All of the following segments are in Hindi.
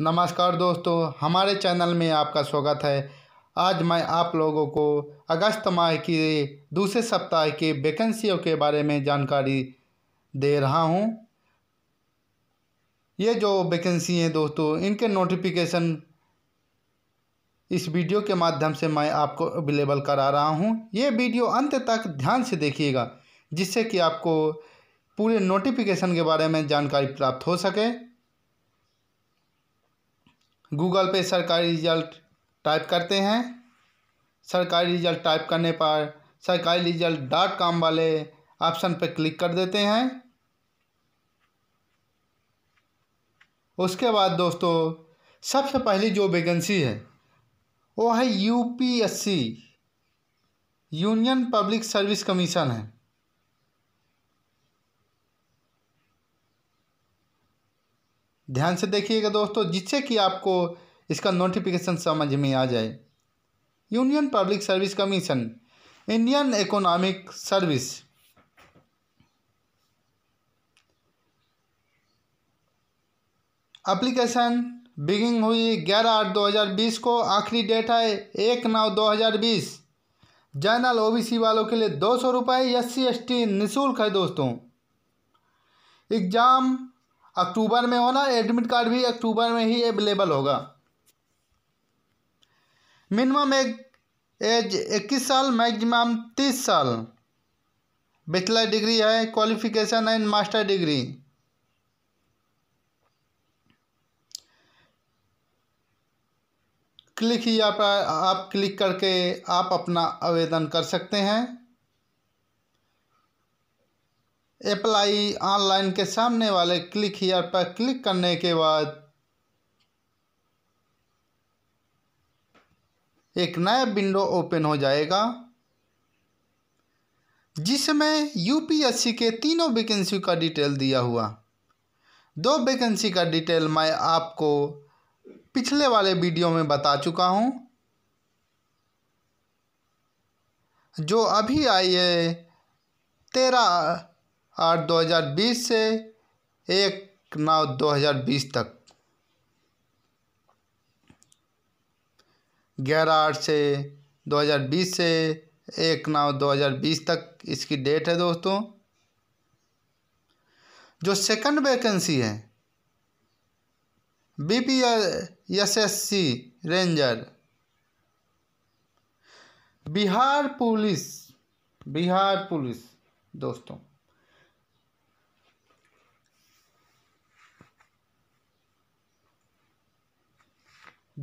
नमस्कार दोस्तों हमारे चैनल में आपका स्वागत है आज मैं आप लोगों को अगस्त माह के दूसरे सप्ताह के वैकेंसियों के बारे में जानकारी दे रहा हूं ये जो वैकेंसी हैं दोस्तों इनके नोटिफिकेशन इस वीडियो के माध्यम से मैं आपको अवेलेबल करा रहा हूं ये वीडियो अंत तक ध्यान से देखिएगा जिससे कि आपको पूरे नोटिफिकेशन के बारे में जानकारी प्राप्त हो सके गूगल पे सरकारी रिजल्ट टाइप करते हैं सरकारी रिजल्ट टाइप करने पर सरकारी रिजल्ट डॉट कॉम वाले ऑप्शन पर क्लिक कर देते हैं उसके बाद दोस्तों सबसे पहली जो वैकेंसी है वो है UPSC union public service commission है ध्यान से देखिएगा दोस्तों जिससे कि आपको इसका नोटिफिकेशन समझ में आ जाए union public service commission Indian economic service application begin हुई ग्यारह आठ दो हज़ार बीस को आखिरी डेट है एक नौ दो हज़ार बीस जनरल ओबीसी वालों के लिए दो सौ रुपये एस सी एस टी निःशुल्क है दोस्तों एग्ज़ाम अक्टूबर में होना एडमिट कार्ड भी अक्टूबर में ही अवेलेबल होगा मिनिमम एज इक्कीस साल मैक्सिमम तीस साल बैचलर डिग्री है qualification and master degree click ही आप आप क्लिक करके आप अपना आवेदन कर सकते हैं अप्लाई ऑनलाइन के सामने वाले क्लिक हियर पर क्लिक करने के बाद एक नया विंडो ओपन हो जाएगा जिसमें यूपीएससी के तीनों वैकेंसी का डिटेल दिया हुआ दो वैकेंसी का डिटेल मैं आपको पिछले वाले वीडियो में बता चुका हूं जो अभी आई है तेरह आठ दो हज़ार बीस से एक नौ दो हज़ार बीस तक ग्यारह आठ से दो हज़ार बीस से एक नौ दो हज़ार बीस तक इसकी डेट है दोस्तों जो सेकंड वैकेंसी है B P S S C ranger Bihar police Bihar police दोस्तों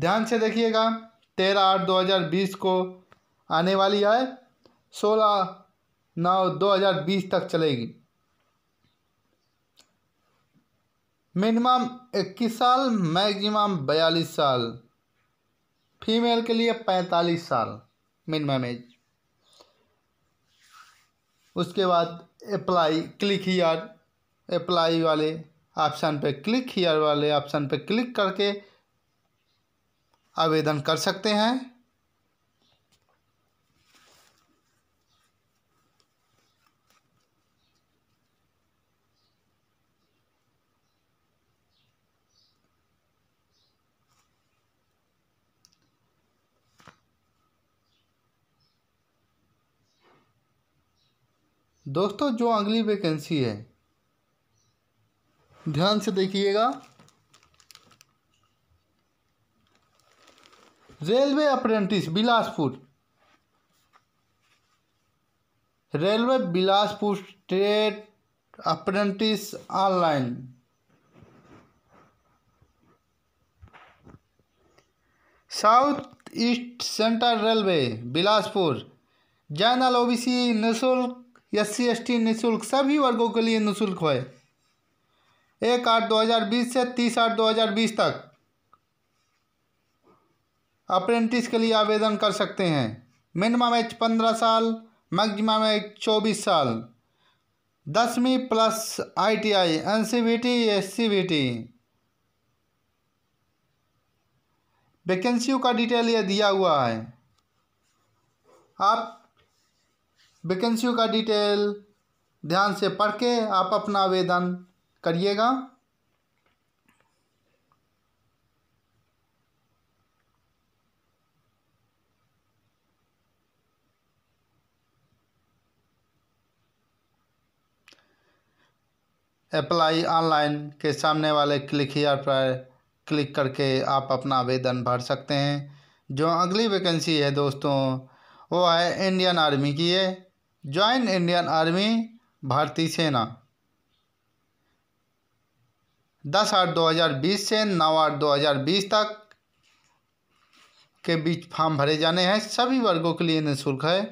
ध्यान से देखिएगा तेरह आठ दो हज़ार बीस को आने वाली है सोलह नौ दो हज़ार बीस तक चलेगी मिनिमम इक्कीस साल मैक्सिमम बयालीस साल फीमेल के लिए पैंतालीस साल मिनिमम एज उसके बाद अप्लाई क्लिक हीयर अप्लाई वाले ऑप्शन पे क्लिक हीयर वाले ऑप्शन पे क्लिक करके आवेदन कर सकते हैं दोस्तों जो अगली वैकेंसी है ध्यान से देखिएगा railway apprentice Bilaspur railway Bilaspur trade apprentice online south east central railway Bilaspur general OBC निःशुल्क एस सी एस टी निःशुल्क सभी वर्गों के लिए निःशुल्क है एक आठ दो हज़ार बीस से तीस आठ दो हज़ार बीस तक अप्रेंटिस के लिए आवेदन कर सकते हैं मिनिमम एज पंद्रह साल मैक्सिमम एज चौबीस साल दसवीं प्लस आईटीआई एनसीबीटी एससीबीटी वैकेंसियों का डिटेल यह दिया हुआ है आप वैकेंसियों का डिटेल ध्यान से पढ़ के आप अपना आवेदन करिएगा अप्लाई ऑनलाइन के सामने वाले क्लिक हियर पर क्लिक करके आप अपना आवेदन भर सकते हैं जो अगली वैकेंसी है दोस्तों वो है इंडियन आर्मी की है ज्वाइन इंडियन आर्मी भारतीय सेना दस आठ दो हज़ार बीस से नौ आठ दो हज़ार बीस तक के बीच फॉर्म भरे जाने हैं सभी वर्गों के लिए निःशुल्क है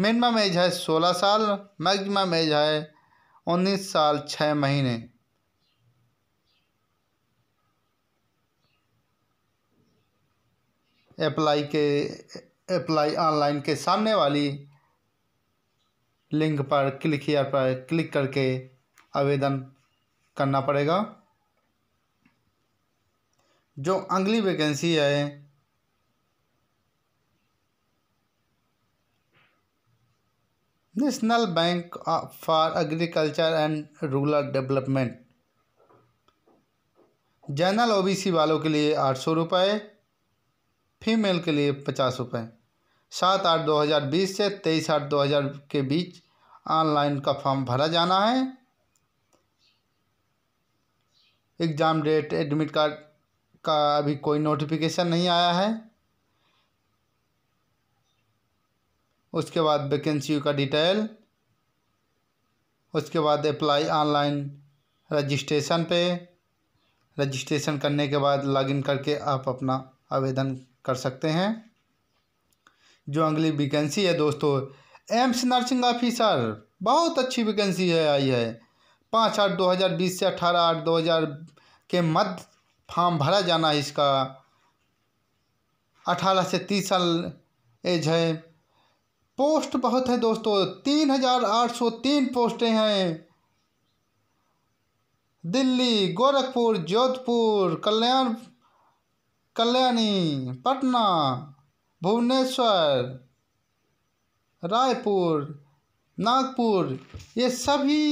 मिनिमम एज है सोलह साल मैक्सिमम एज है उन्नीस साल छः महीने अप्लाई के अप्लाई ऑनलाइन के सामने वाली लिंक पर क्लिक हियर पर क्लिक करके आवेदन करना पड़ेगा जो अगली वैकेंसी है national bank for agriculture and rural development general OBC वालों के लिए आठ सौ रुपये फीमेल के लिए पचास रुपये सात आठ दो हज़ार बीस से तेईस आठ दो हज़ार के बीच ऑनलाइन का फॉर्म भरा जाना है एग्ज़ाम डेट एडमिट कार्ड का अभी कोई नोटिफिकेशन नहीं आया है उसके बाद वैकेंसी का डिटेल उसके बाद अप्लाई ऑनलाइन रजिस्ट्रेशन पे रजिस्ट्रेशन करने के बाद लॉगिन करके आप अपना आवेदन कर सकते हैं जो अगली वैकेंसी है दोस्तों एम्स नर्सिंग ऑफिसर बहुत अच्छी वैकेंसी है आई है पाँच आठ दो हज़ार बीस से अठारह आठ दो हज़ार के मध्य फॉर्म भरा जाना है इसका अठारह से तीस साल एज है पोस्ट बहुत है दोस्तों तीन हजार आठ सौ तीन पोस्टें हैं दिल्ली गोरखपुर जोधपुर कल्याण कल्याणी पटना भुवनेश्वर रायपुर नागपुर ये सभी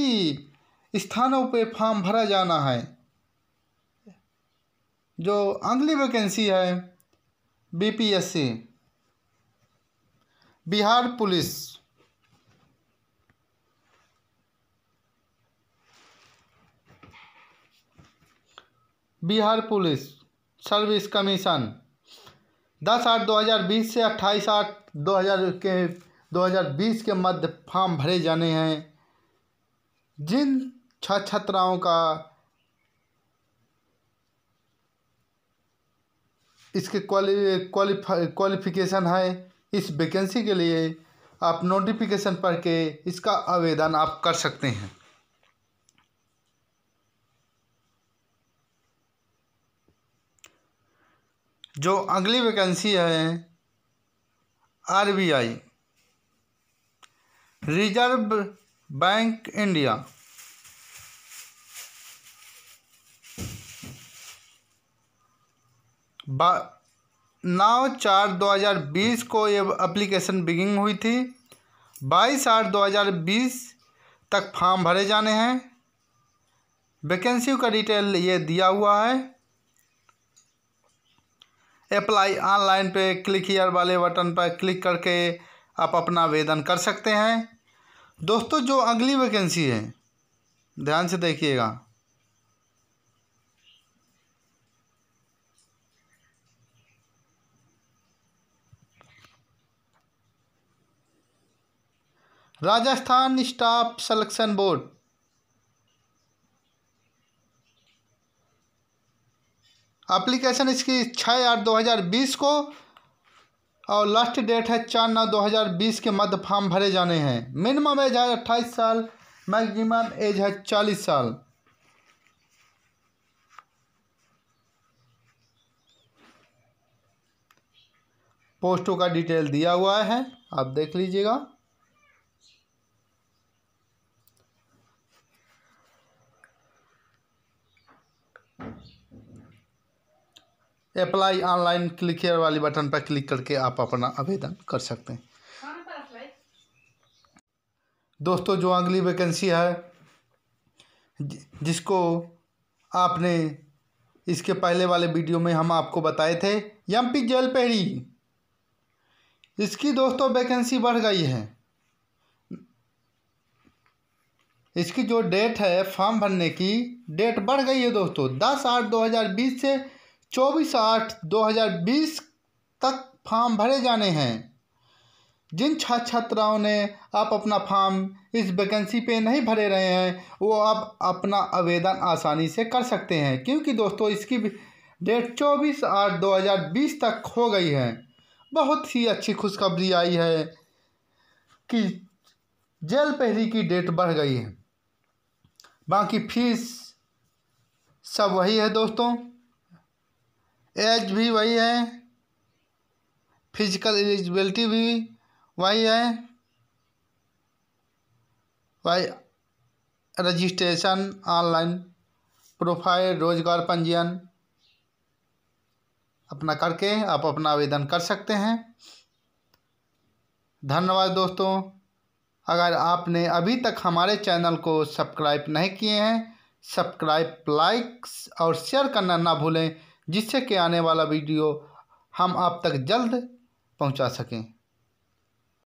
स्थानों पे फॉर्म भरा जाना है जो अगली वैकेंसी है BPSC Bihar police Bihar police service commission दस आठ दो हज़ार बीस से अट्ठाईस आठ दो हज़ार के दो हज़ार बीस के मध्य फॉर्म भरे जाने हैं जिन छात्र छात्राओं का इसके क्वालिफिकेशन है इस वैकेंसी के लिए आप नोटिफिकेशन पढ़ के इसका आवेदन आप कर सकते हैं जो अगली वैकेंसी है आरबीआई रिजर्व बैंक इंडिया बा नौ चार 2020 को ये अप्लीकेशन बिगिंग हुई थी बाईस आठ 2020 तक फॉर्म भरे जाने हैं वैकेंसी का डिटेल ये दिया हुआ है अप्लाई ऑनलाइन पे क्लिक हीयर वाले बटन पर क्लिक करके आप अपना आवेदन कर सकते हैं दोस्तों जो अगली वैकेंसी है ध्यान से देखिएगा Rajasthan staff selection board application इसकी छः आठ दो हज़ार बीस को और लास्ट डेट है चार नौ दो हज़ार बीस के मध्य फॉर्म भरे जाने हैं मिनिमम एज है अट्ठाईस साल मैक्सिमम एज है चालीस साल पोस्टों का डिटेल दिया हुआ है आप देख लीजिएगा अप्लाई ऑनलाइन क्लिक हेयर वाली बटन पर क्लिक करके आप अपना आवेदन कर सकते हैं दोस्तों जो अगली वैकेंसी है जिसको आपने इसके पहले वाले वीडियो में हम आपको बताए थे यम पी जेल पेड़ी इसकी दोस्तों वैकेंसी बढ़ गई है इसकी जो डेट है फॉर्म भरने की डेट बढ़ गई है दोस्तों दस आठ दो हज़ार बीस से चौबीस आठ दो हज़ार बीस तक फार्म भरे जाने हैं जिन छात्र छात्राओं ने आप अपना फार्म इस वैकेंसी पे नहीं भरे रहे हैं वो आप अपना आवेदन आसानी से कर सकते हैं क्योंकि दोस्तों इसकी डेट चौबीस आठ दो हज़ार बीस तक हो गई है बहुत ही अच्छी खुशखबरी आई है कि जेल पहरी की डेट बढ़ गई है बाकी फीस सब वही है दोस्तों एज भी वही है फिजिकल एलिजिबिलिटी भी वही है वही रजिस्ट्रेशन ऑनलाइन प्रोफाइल रोजगार पंजीयन अपना करके आप अपना आवेदन कर सकते हैं धन्यवाद दोस्तों अगर आपने अभी तक हमारे चैनल को सब्सक्राइब नहीं किए हैं सब्सक्राइब लाइक्स और शेयर करना ना भूलें जिससे कि आने वाला वीडियो हम आप तक जल्द पहुँचा सकें